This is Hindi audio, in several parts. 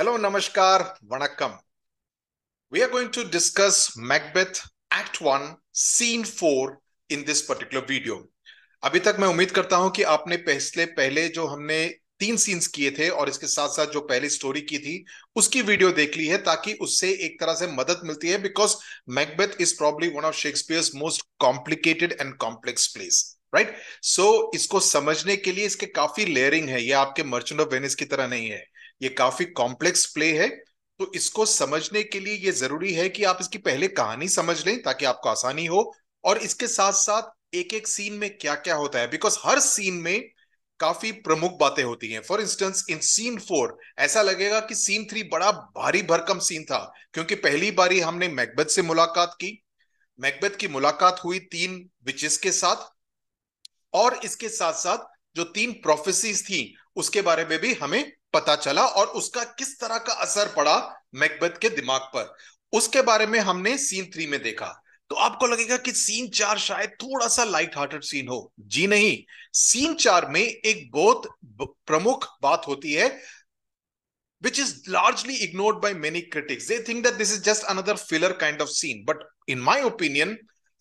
Hello, Namaskar, Vanakkam. We are going to discuss Macbeth Act 1, Scene 4 in this particular video. अभी तक मैं उम्मीद करता हूं कि आपने पहले पहले जो हमने तीन सीन्स किए थे और इसके साथ साथ जो पहली स्टोरी की थी उसकी वीडियो देख ली है ताकि उससे एक तरह से मदद मिलती है because Macbeth is probably one of Shakespeare's most complicated and complex plays right so इसको समझने के लिए इसके काफी लेयरिंग है ये आपके मर्चेंट ऑफ वेनिस की तरह नहीं है ये काफी कॉम्प्लेक्स प्ले है तो इसको समझने के लिए ये जरूरी है कि आप इसकी पहले कहानी समझ लें ताकि आपको आसानी हो और इसके साथ साथ एक एक सीन में क्या क्या होता है बिकॉज हर सीन में काफी प्रमुख बातें होती हैं for instance in scene four ऐसा लगेगा कि सीन थ्री बड़ा भारी भरकम सीन था क्योंकि पहली बारी हमने मैकबेथ से मुलाकात की मैकबेथ की मुलाकात हुई तीन विचेस के साथ और इसके साथ साथ जो तीन प्रोफेसिज थी उसके बारे में भी हमें पता चला और उसका किस तरह का असर पड़ा मैकबेथ के दिमाग पर उसके बारे में हमने सीन थ्री में देखा तो आपको लगेगा कि सीन चार शायद थोड़ा सा लाइट हार्टेड सीन हो जी नहीं सीन चार में एक बहुत प्रमुख बात होती है which is largely ignored by many critics they think that this is just another filler kind of scene but in my opinion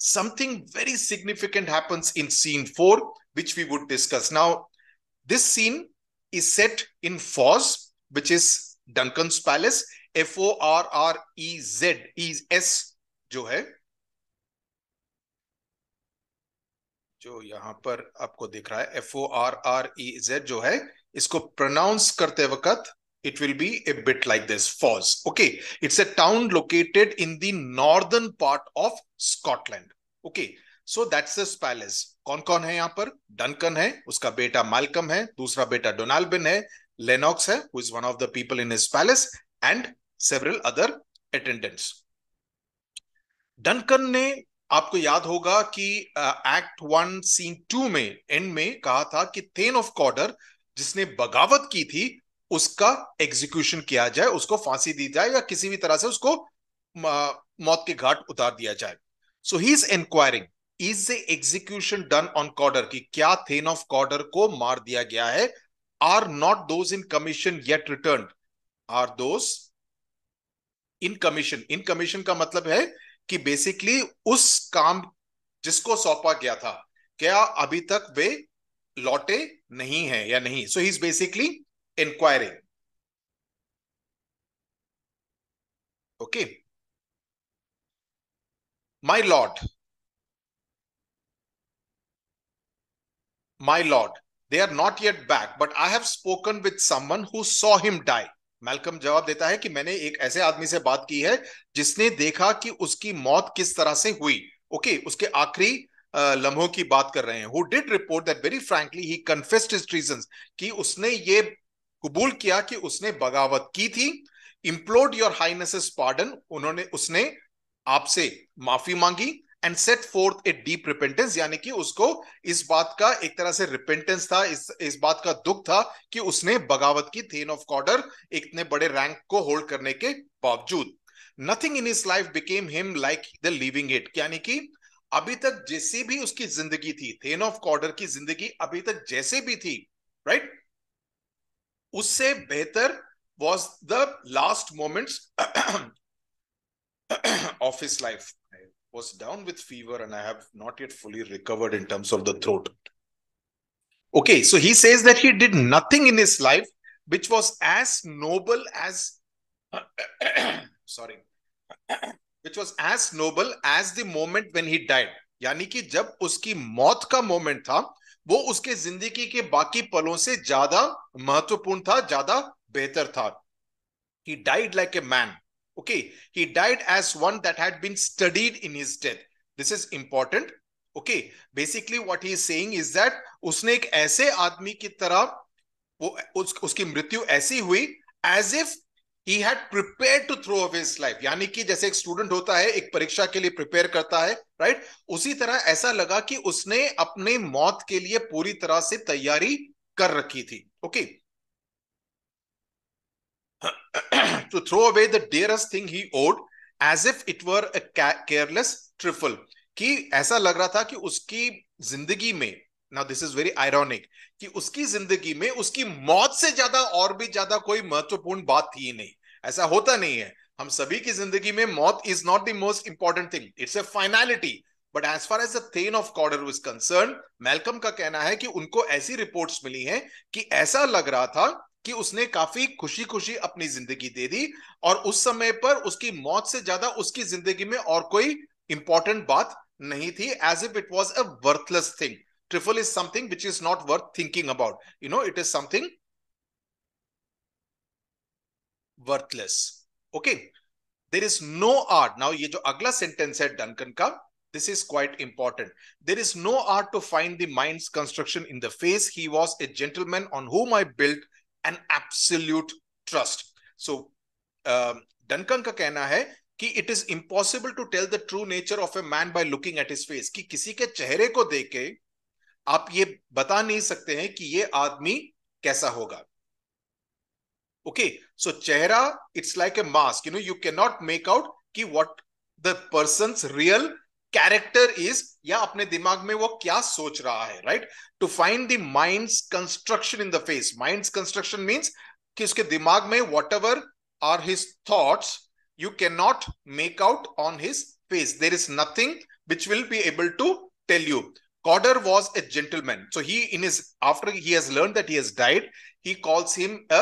something very significant happens in scene four which we would discuss now this scene is set in Foz, which is Duncan's Palace. F O R R E Z is e S, जो है जो यहां पर आपको दिख रहा है F O R R E Z जो है इसको प्रोनाउंस करते वक्त it will be a bit like this Forres okay it's a town located in the northern part of Scotland okay so that's palace कौन कौन है यहाँ पर डनकन है उसका बेटा मालकम है दूसरा बेटा डोनाल्बिन है लेनॉक्स है who is one of the people in his palace and several other attendants Duncan ने आपको याद होगा कि एक्ट वन सीन टू में एंड में कहा था कि थेन ऑफ कॉर्डर जिसने बगावत की थी उसका एग्जीक्यूशन किया जाए उसको फांसी दी जाए या किसी भी तरह से उसको uh, मौत के घाट उतार दिया जाए so he is inquiring is a execution done on Cawdor की क्या थेन ऑफ कॉर्डर को मार दिया गया है are not those in commission yet return are those in commission in commission का मतलब है कि बेसिकली उस काम जिसको सौंपा गया था क्या अभी तक वे लौटे नहीं है या नहीं so is basically inquiring okay my lord My Lord, they are not yet back, but I have spoken with someone who saw him die. Malcolm जवाब देता है कि मैंने एक ऐसे आदमी से बात की है जिसने देखा कि उसकी मौत किस तरह से हुई ओके okay, उसके आखिरी लम्हों की बात कर रहे हैं who did report that very frankly he confessed his reasons कि उसने ये कबूल किया कि उसने बगावत की थी इम्प्लोड योर हाईनेसेस पार्डन उन्होंने उसने आपसे माफी मांगी and set forth a deep repentance यानी कि उसको इस बात का एक तरह से रिपेंटेंस था इस इस बात का दुख था कि उसने बगावत की थेन ऑफ कॉर्डर इतने बड़े रैंक को होल्ड करने के बावजूद nothing in is life became him like the living it यानी कि अभी तक जैसी भी उसकी जिंदगी थी थेन ऑफ कॉर्डर की जिंदगी अभी तक जैसे भी थी राइट right? उससे बेहतर was the last moments of his life was down with fever and I have not yet fully recovered in terms of the throat. Okay, so he says that he did nothing in his life which was as noble as, sorry, which was as noble as the moment when he died. यानी कि जब उसकी मौत का moment था वो उसके जिंदगी के बाकी पलों से ज्यादा महत्वपूर्ण था ज्यादा बेहतर था He died like a man. Okay, he died as one that had been studied in his death. This is important. Okay, basically what he is saying is that उसने एक ऐसे आदमी की तरह वो उस, उसकी मृत्यु ऐसी हुई as if he had prepare to throw away his life यानी कि जैसे एक स्टूडेंट होता है एक परीक्षा के लिए प्रिपेयर करता है राइट उसी तरह ऐसा लगा कि उसने अपने मौत के लिए पूरी तरह से तैयारी कर रखी थी okay okay? to throw away the dearest thing he owed as if it were careless trifle कि ऐसा लग रहा था कि उसकी जिंदगी में ना दिस इज वेरी आयरॉनिक कि उसकी जिंदगी में उसकी मौत से ज्यादा और भी ज्यादा कोई महत्वपूर्ण बात थी नहीं ऐसा होता नहीं है हम सभी की जिंदगी में मौत is not the most important thing it's a finality but as far as the thane of Cawdor is concern Malcolm का कहना है कि उनको ऐसी रिपोर्ट्स मिली हैं कि ऐसा लग रहा था कि उसने काफी खुशी खुशी अपनी जिंदगी दे दी और उस समय पर उसकी मौत से ज्यादा उसकी जिंदगी में और कोई इंपॉर्टेंट बात नहीं थी as if it was a worthless thing trifle is something which is not worth thinking about you know it is something worthless okay there is no art now ये जो अगला सेंटेंस है डंकन का this is quite important there is no art to find the mind's construction in the face he was a gentleman on whom i built an absolute trust so Duncan का कहना है कि it is impossible to tell the true nature of a man by looking at his face कि किसी के चेहरे को देख के आप ये बता नहीं सकते हैं कि ये आदमी कैसा होगा ओके सो चेहरा it's like a mask you know you can not make out कि what the person real character is या अपने दिमाग में वो क्या सोच रहा है right to find the mind's construction in the face mind's construction means कि उसके दिमाग में whatever are his thoughts you can not make out on his face there is nothing which will be able to tell you Goddard was a gentleman. So he, in his after he has learned that he has died, he calls him a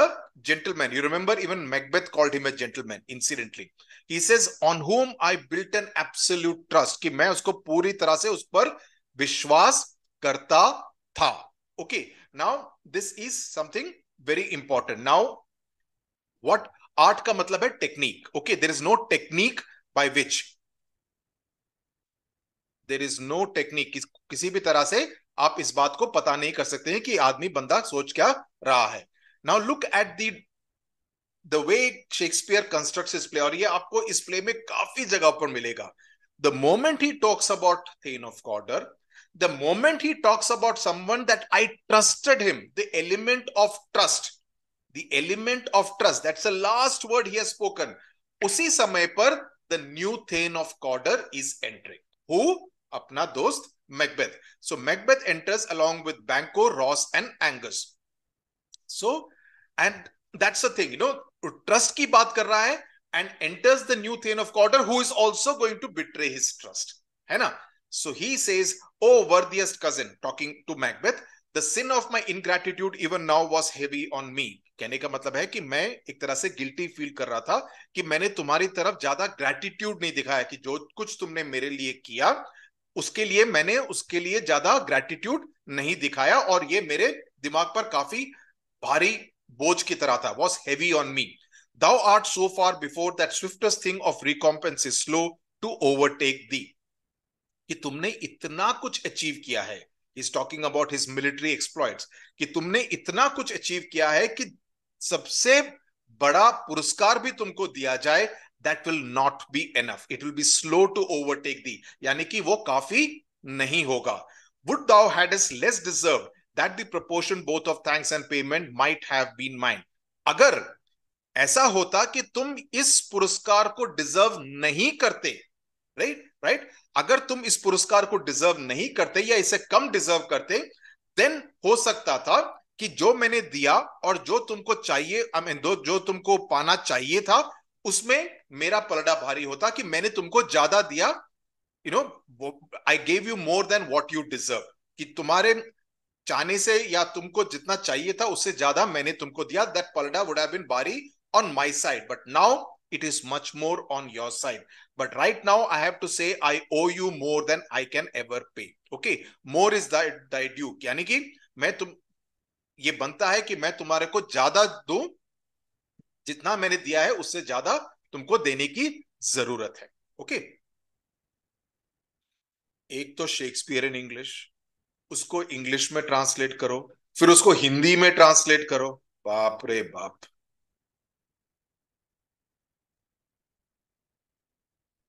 gentleman. You remember, even Macbeth called him a gentleman, incidentally. He says on whom I built an absolute trust कि मैं उसको पूरी तरह से उस पर विश्वास करता था okay now this is something very important now what art का मतलब है technique okay there is no technique by which there is no technique किसी भी तरह से आप इस बात को पता नहीं कर सकते हैं कि आदमी बंदा सोच क्या रहा है now look at the the way Shakespeare construct is play और ये आपको इस प्ले में काफी जगह पर मिलेगा the moment he talks about thane of Cawdor the moment he talks about someone that I trusted him the element of trust the element of trust that's the last word he has spoken उसी समय पर the new thane of Cawdor is entering who अपना दोस्त Macbeth so Macbeth enters along with Banquo Ross and Angus so and that's the thing you know trust की बात कर रहा है and enters the new thane of Cawdor who is also going to betray his trust है ना so he says O worthiest cousin talking to Macbeth the sin of my ingratitude even now was heavy on me कहने का मतलब है कि मैं एक तरह से गिल्टी फील कर रहा था कि मैंने तुम्हारी तरफ ज्यादा ग्रेटिट्यूड नहीं दिखाया कि जो कुछ तुमने मेरे लिए किया उसके लिए मैंने उसके लिए ज्यादा ग्रेटिट्यूड नहीं दिखाया और ये मेरे दिमाग पर काफी भारी बोझ की तरह था was heavy on me thou art so far before that swiftest thing of recompense is slow to overtake thee कि तुमने इतना कुछ अचीव किया है is talking about his military exploits कि तुमने इतना कुछ अचीव किया है कि सबसे बड़ा पुरस्कार भी तुमको दिया जाए that will not be enough it will be slow to overtake thee यानी कि वो काफी नहीं होगा would thou had is less deserve that the proportion both of thanks and payment might have been mine. अगर ऐसा होता कि तुम इस पुरस्कार को डिजर्व नहीं करते राइट right? Right right? अगर तुम इस पुरस्कार को डिजर्व नहीं करते या इसे कम डिजर्व करते देन हो सकता था कि जो मैंने दिया और जो तुमको चाहिए आई मीन जो तुमको पाना चाहिए था उसमें मेरा पलड़ा भारी होता कि मैंने तुमको ज्यादा दिया you know I gave you more than what you deserve कि तुम्हारे चाहने से या तुमको जितना चाहिए था उससे ज्यादा मैंने तुमको दिया दैट पलडा वुड हैव बीन बारी on my side but now it is much more on your side but right now I have to say I owe you more than I can ever pay okay more is due यानी कि मैं तुम ये बनता है कि मैं तुम्हारे को ज्यादा दू जितना मैंने दिया है उससे ज्यादा तुमको देने की जरूरत है ओके okay? एक तो शेक्सपियर इन इंग्लिश उसको इंग्लिश में ट्रांसलेट करो फिर उसको हिंदी में ट्रांसलेट करो बाप रे बाप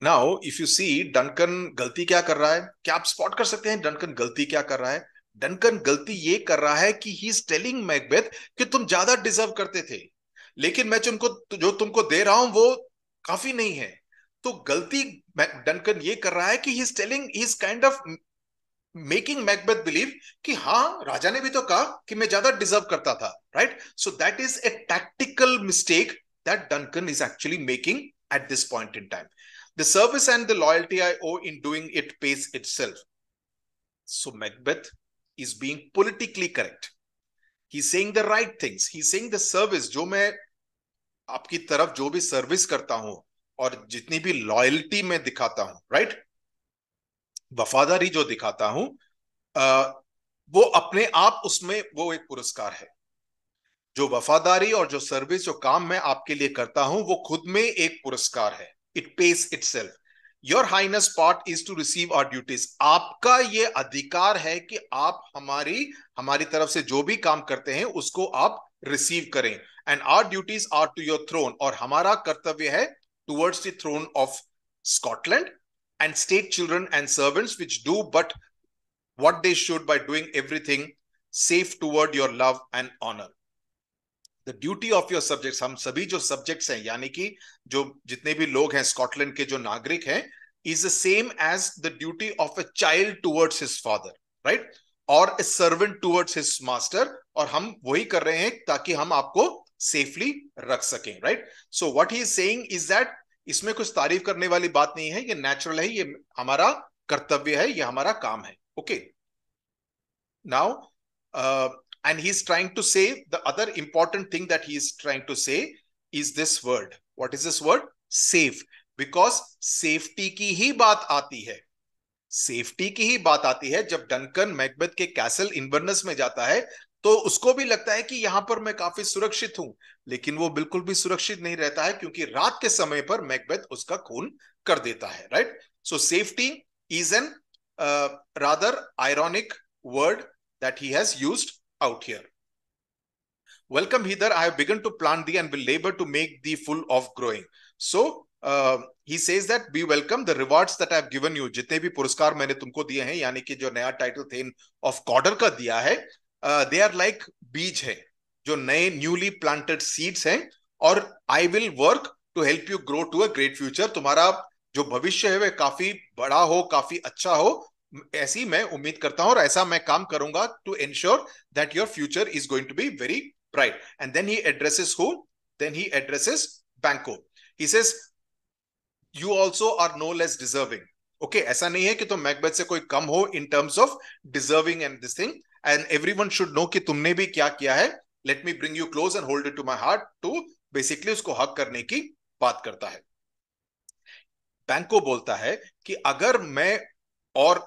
now if you see Duncan गलती क्या कर रहा है क्या आप स्पॉट कर सकते हैं डनकन गलती क्या कर रहा है डनकन गलती ये कर रहा है कि ही इज टेलिंग मैकबेथ कि तुम ज्यादा डिजर्व करते थे लेकिन मैं तुमको जो तुमको दे रहा हूं वो काफी नहीं है तो गलती डनकन ये कर रहा है कि he is telling he is kind of making Macbeth believe कि हाँ राजा ने भी तो कहा कि मैं ज्यादा डिजर्व करता था right so that is a tactical mistake that Duncan is actually making at this point in time the service and the loyalty I owe in doing it pays itself so Macbeth is being politically correct he saying the right things he saying the service जो मैं आपकी तरफ जो भी सर्विस करता हूं और जितनी भी लॉयल्टी मैं दिखाता हूं राइट right? वफादारी जो दिखाता हूं वो अपने आप उसमें वो एक पुरस्कार है जो वफादारी और जो सर्विस जो काम मैं आपके लिए करता हूं वो खुद में एक पुरस्कार है it pays itself your highness part is to receive our duties आपका ये अधिकार है कि आप हमारी हमारी तरफ से जो भी काम करते हैं उसको आप रिसीव करें and our duties are to your throne और हमारा कर्तव्य है towards the throne of Scotland and state children and servants which do but what they should by doing everything safe toward your love and honor. The duty of your subjects, हम सभी जो subjects हैं, यानी कि जो जितने भी लोग हैं Scotland के जो नागरिक हैं, is the same as the duty of a child towards his father, right? Or a servant towards his master. और हम वही कर रहे हैं ताकि हम आपको safely रख सकें, right? So what he is saying is that इसमें कुछ तारीफ करने वाली बात नहीं है ये नेचुरल है ये हमारा कर्तव्य है ये हमारा काम है okay now and he is trying to say the other important thing that he is trying to say is this word what is this word safe because safety की ही बात आती है सेफ्टी की ही बात आती है जब डनकन मैकबेथ के कैसल इनवर्नस में जाता है तो उसको भी लगता है कि यहां पर मैं काफी सुरक्षित हूं लेकिन वो बिल्कुल भी सुरक्षित नहीं रहता है क्योंकि रात के समय पर मैकबेद उसका खून कर देता है right so safety is an rather ironic word that he has use out here welcome hither I have begun to plant thee and will labour to make thee full of growing so he says that be welcome the rewards that I have given you जितने भी पुरस्कार मैंने तुमको दिए हैं यानी कि जो नया टाइटल थेन ऑफ कॉर्डर का दिया है दे आर लाइक बीज है जो नए न्यूली प्लांटेड सीड्स हैं और I will work to help you grow to a great future तुम्हारा जो भविष्य है वह काफी बड़ा हो काफी अच्छा हो ऐसी मैं उम्मीद करता हूं और ऐसा मैं काम करूंगा to ensure that your future is going to be very bright and then he addresses who then he addresses Banquo he says you also are no less deserving okay ऐसा नहीं है कि तुम तो मैकबेथ से कोई कम हो in terms of deserving and this thing and one should know कि तुमने भी क्या किया है let me bring you close and hold it to my heart to basically उसको हक करने की बात करता है बैंको बोलता है कि अगर मैं और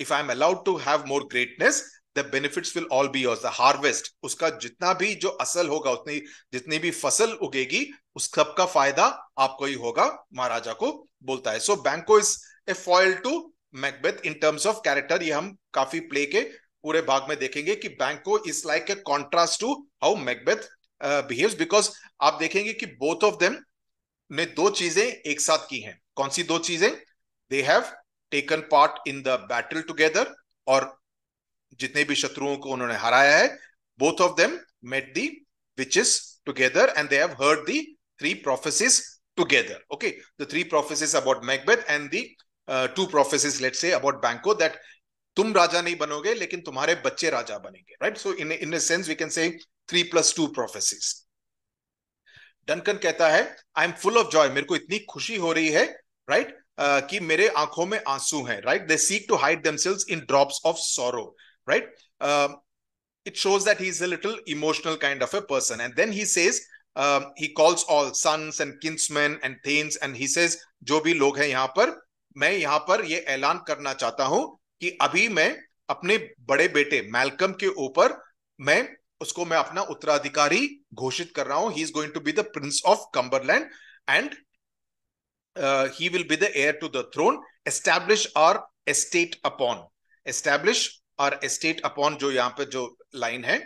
if I am allowed to have more greatness the benefits will all be yours the harvest उसका जितना भी जो असल होगा उतनी जितनी भी फसल उगेगी उस सब का फायदा आपको ही होगा महाराजा को बोलता है so Banquo is a foil to Macbeth in terms of character ये हम काफी प्ले के पूरे भाग में देखेंगे कि Banquo is like a contrast to how Macbeth behave because आप देखेंगे कि बोथ ऑफ देम ने दो चीजें एक साथ की हैं कौन सी दो चीजें they have taken part in the battle together और जितने भी शत्रुओं को उन्होंने हराया है both of them met the witches together and they have heard the three prophecies together okay the three prophecies about Macbeth and the two let say about Banquo that तुम राजा नहीं बनोगे लेकिन तुम्हारे बच्चे राजा बनेंगे right so in in sense we can say three plus two prophecies Duncan कहता है I am full of joy मेरे को इतनी खुशी हो रही है राइट right? Uh, कि मेरे आंखों में आंसू हैं right they seek to hide themselves in drops of sorrow right it shows that he is a little emotional kind of a person and then he says he calls all sons and kinsmen and thanes and he says जो भी लोग हैं यहां पर मैं यहां पर ये ऐलान करना चाहता हूं कि अभी मैं अपने बड़े बेटे मैलकम के ऊपर मैं उसको मैं अपना उत्तराधिकारी घोषित कर रहा हूं he is going to be the prince of Cumberland and he will be the heir to the throne establish our estate upon establish our estate upon जो यहां पर जो लाइन है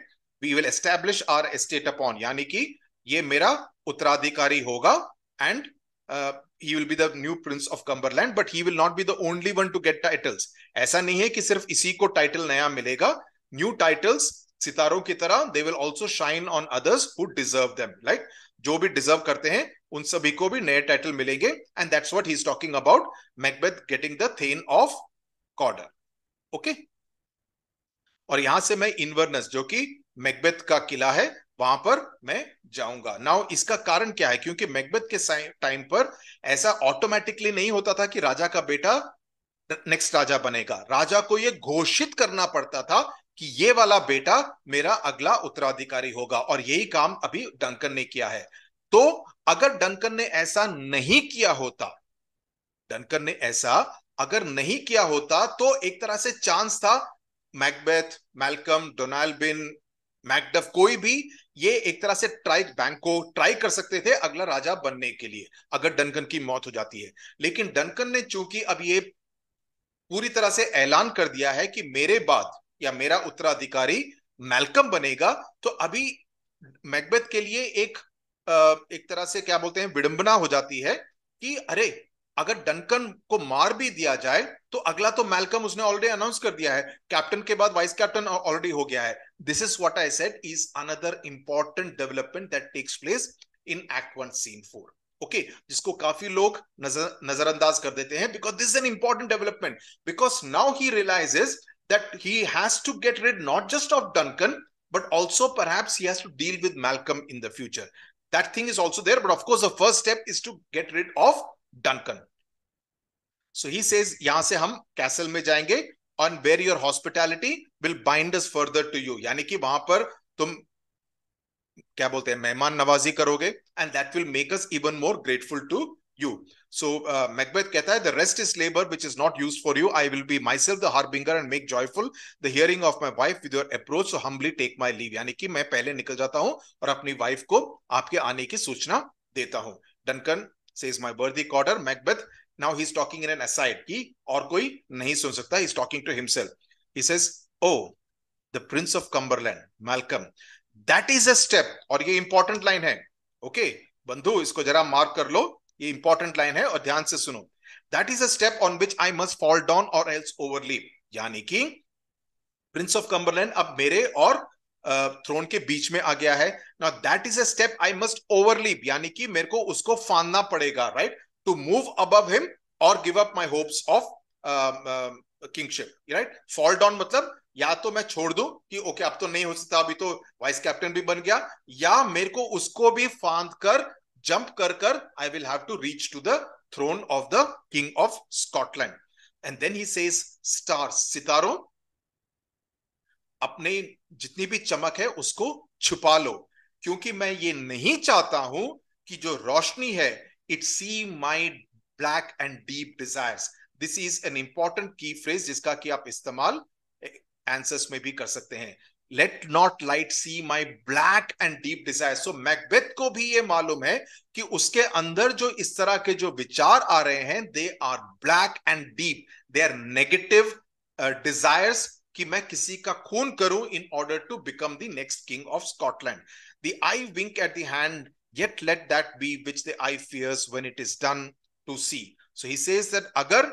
we will establish our estate upon यानी कि ये मेरा उत्तराधिकारी होगा and he will be the new prince of Cumberland, but he will not be the only one to get titles. ऐसा नहीं है कि सिर्फ इसी को title नया मिलेगा. New titles सितारों की तरह they will also shine on others who deserve them. Like जो भी deserve करते हैं उन सभी को भी नए title मिलेंगे and that's what he's talking about Macbeth getting the Thane of Cawdor. Okay? और यहां से मैं इनवर्नस जो कि मैकबेथ का किला है वहां पर मैं जाऊंगा नाउ इसका कारण क्या है क्योंकि मैकबेथ के टाइम पर ऐसा ऑटोमेटिकली नहीं होता था कि राजा का बेटा नेक्स्ट राजा बनेगा राजा को यह घोषित करना पड़ता था कि ये वाला बेटा मेरा अगला उत्तराधिकारी होगा और यही काम अभी डंकन ने किया है तो अगर डंकन ने ऐसा नहीं किया होता डंकन ने ऐसा अगर नहीं किया होता तो एक तरह से चांस था Macbeth Malcolm Donalbain Macduff कोई भी ये एक तरह से ट्राई बैंक को ट्राई कर सकते थे अगला राजा बनने के लिए अगर डनकन की मौत हो जाती है लेकिन डनकन ने चूंकि अब ये पूरी तरह से ऐलान कर दिया है कि मेरे बाद या मेरा उत्तराधिकारी मैलकम बनेगा तो अभी मैकबेथ के लिए एक एक तरह से क्या बोलते हैं विडंबना हो जाती है कि अरे अगर डनकन को मार भी दिया जाए तो अगला तो मैलकम उसने ऑलरेडी अनाउंस कर दिया है कैप्टन के बाद वाइस कैप्टन ऑलरेडी हो गया है this is what I said is another important development that takes place in Act 1, Scene 4. Okay, jisko kafi log nazar, kar dete hai because this is an important development because now he realizes that he has to get rid not just of Duncan, but also perhaps he has to deal with Malcolm in the future. That thing is also there. But of course, the first step is to get rid of Duncan. So he says, yahan se hum castle mein jayenge on where your hospitality will bind us further to you यानी कि वहां पर तुम क्या बोलते हैं मेहमान नवाजी करोगे and that will make us even more grateful to you so Macbeth कहता है the rest is labour which is not use for you I will be myself the harbinger and make joyful the hearing of my wife with your approach so humbly take my leave यानी कि मैं पहले निकल जाता हूं और अपनी वाइफ को आपके आने की सूचना देता हूं Duncan says my worthy Cawdor Macbeth now he is talking in an aside की और कोई नहीं सुन सकता he is talking to himself he says O the prince of Cumberland Malcolm that is a step और ये इंपॉर्टेंट लाइन है ओके बंधु इसको जरा मार्क कर लो ये इंपॉर्टेंट लाइन है और ध्यान से सुनो that is a step on which I must fall down or else overleap यानी कि प्रिंस ऑफ कंबरलैंड अब मेरे और थ्रोन के बीच में आ गया है now that is a step I must overleap यानी कि मेरे को उसको फानना पड़ेगा right to move above him or give up my hopes of um, um, kingship right fall down मतलब या तो मैं छोड़ दूं कि ओके अब तो नहीं हो सकता अभी तो वाइस कैप्टन भी बन गया या मेरे को उसको भी फांद कर जंप कर कर I will have to reach to the throne of the king of Scotland and then he says star सितारों अपने जितनी भी चमक है उसको छुपा लो क्योंकि मैं ये नहीं चाहता हूं कि जो रोशनी है it see my black and deep desire this is an important key phrase जिसका कि आप इस्तेमाल एंसर्स में भी कर सकते हैं let not light see my black and deep desire so Macbeth को भी ये मालूम है कि उसके अंदर जो इस तरह के जो विचार आ रहे हैं they are black and deep they are negative desire कि मैं किसी का खून करूं in order to become the next king of Scotland the eye wink at the hand yet let that be which the eye fears when it is done to see. So he says that agar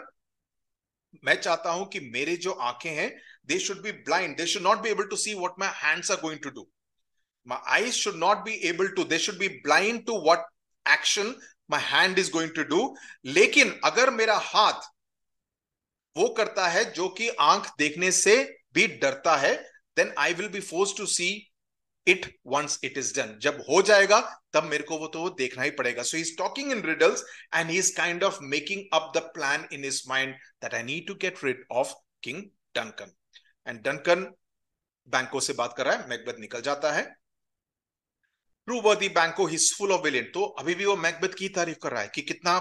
मैं चाहता हूं कि मेरे जो आंखें हैं they should be blind they should not be able to see what my hands are going to do my eyes should not be able to they should be blind to what action my hand is going to do लेकिन अगर मेरा हाथ वो करता है जो कि आंख देखने से भी डरता है then I will be forced to see it once it is done जब हो जाएगा तब मेरे को वो तो वो देखना ही पड़ेगा so is talking in riddles and he is kind of making up the plan in his mind that I need to get rid of king Duncan and Duncan Banquo से बात कर रहा है मैकबेथ निकल जाता है ट्रू वर्दी बैंको हिज फुल ऑफ विलियन तो अभी भी वो मैकबेथ की तारीफ कर रहा है कि कितना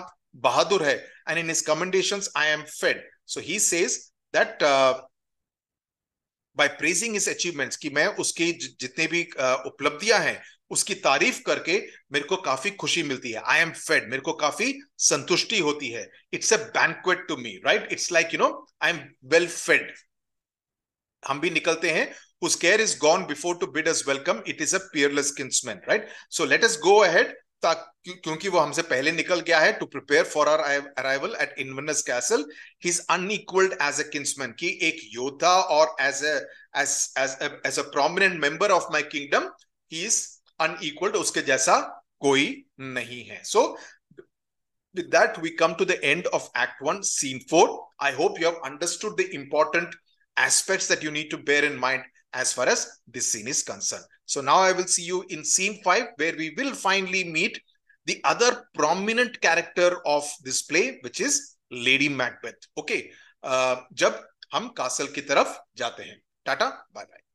बहादुर है and in his commendations I am fed so he says that by praising his achievements कि मैं उसकी जितने भी उपलब्धियां हैं उसकी तारीफ करके मेरे को काफी खुशी मिलती है आई एम फेड मेरे को काफी संतुष्टि होती है it's a banquet to me right it's like you know I am well fed हम भी निकलते हैं उस care is gone before to bid us welcome it is a peerless kinsman right so let us go ahead क्योंकि वो हमसे पहले निकल गया है to prepare for our arrival at Inverness castle he is unequalled as a kinsman की एक योद्धा और as as a prominent member of my kingdom he is unequalled उसके जैसा कोई नहीं है so with that we come to the end of act 1 scene 4 I hope you have understood the important aspects that you need to bear in mind as far as this scene is concerned. So now I will see you in scene 5 where we will finally meet the other prominent character of this play which is Lady Macbeth. Okay, uh, जब हम कासल की तरफ जाते हैं Tata, bye bye.